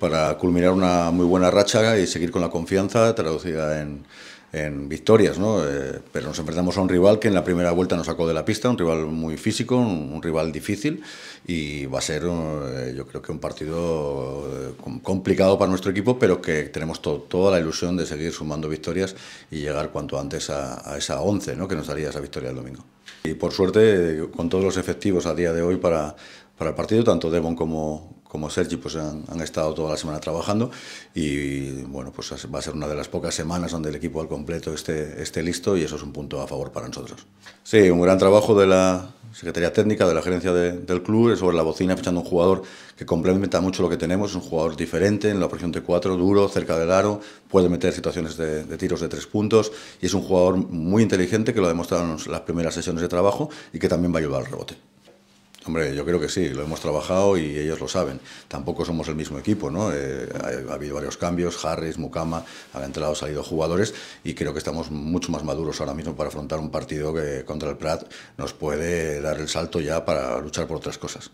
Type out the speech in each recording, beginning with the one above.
Para culminar una muy buena racha y seguir con la confianza traducida en, victorias, ¿no? Eh, pero nos enfrentamos a un rival que en la primera vuelta nos sacó de la pista, un rival muy físico, un, rival difícil y va a ser, eh, yo creo que un partido eh, complicado para nuestro equipo, pero que tenemos toda la ilusión de seguir sumando victorias y llegar cuanto antes a, esa 11 ¿no? que nos daría esa victoria el domingo. Y por suerte, con todos los efectivos a día de hoy para, para el partido, tanto Devon como, como Sergi pues han, estado toda la semana trabajando y bueno pues va a ser una de las pocas semanas donde el equipo al completo esté, esté listo y eso es un punto a favor para nosotros. Sí, un gran trabajo de la Secretaría Técnica, de la gerencia del club, sobre la bocina, fichando un jugador que complementa mucho lo que tenemos, un jugador diferente en la posición de 4, duro, cerca del aro, puede meter situaciones de, tiros de tres puntos y es un jugador muy inteligente que lo ha demostrado en las primeras sesiones de trabajo y que también va a ayudar al rebote. Hombre, yo creo que sí, lo hemos trabajado y ellos lo saben. Tampoco somos el mismo equipo, ¿no? Eh, ha, habido varios cambios, Harris, Mukama, han entrado, salido jugadores y creo que estamos mucho más maduros ahora mismo para afrontar un partido que contra el Prat nos puede dar el salto ya para luchar por otras cosas.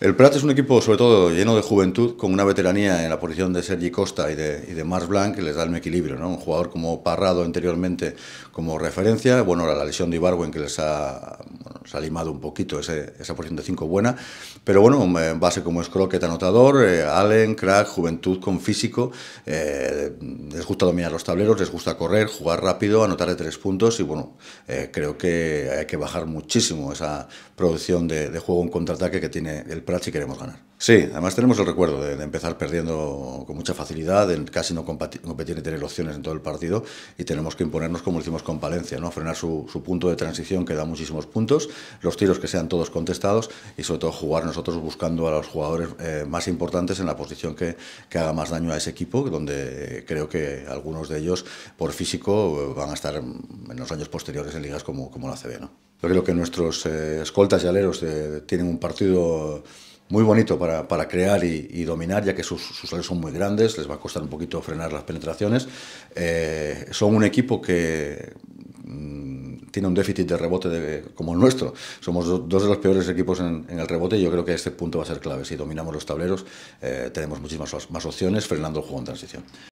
El Prat es un equipo sobre todo lleno de juventud, con una veteranía en la posición de Sergi Costa y de, y de Mars Blanc que les da el equilibrio, ¿no? Un jugador como Parrado anteriormente como referencia, bueno, la lesión de Ibarwen que les ha se ha limado un poquito esa porción de 5 buena, pero bueno, en base como es Crockett anotador, eh, Allen, Crack, Juventud con físico, eh, les gusta dominar los tableros, les gusta correr, jugar rápido, anotar de tres puntos y bueno, eh, creo que hay que bajar muchísimo esa producción de, juego en contraataque que tiene el Prat si queremos ganar. Sí, además tenemos el recuerdo de, empezar perdiendo con mucha facilidad, de casi no competir y tener opciones en todo el partido, y tenemos que imponernos como lo hicimos con Palencia, ¿no? frenar su, punto de transición que da muchísimos puntos, los tiros que sean todos contestados y sobre todo jugar nosotros buscando a los jugadores eh, más importantes en la posición que, haga más daño a ese equipo, donde creo que algunos de ellos por físico van a estar en los años posteriores en ligas como, como la CB. ¿no? Yo creo que nuestros eh, escoltas y aleros tienen un partido muy bonito para, crear y, dominar, ya que sus, sus son muy grandes, les va a costar un poquito frenar las penetraciones. Eh, son un equipo que mm, tiene un déficit de rebote como el nuestro. Somos dos de los peores equipos en, el rebote y yo creo que este punto va a ser clave. Si dominamos los tableros, eh, tenemos muchísimas más opciones frenando el juego en transición.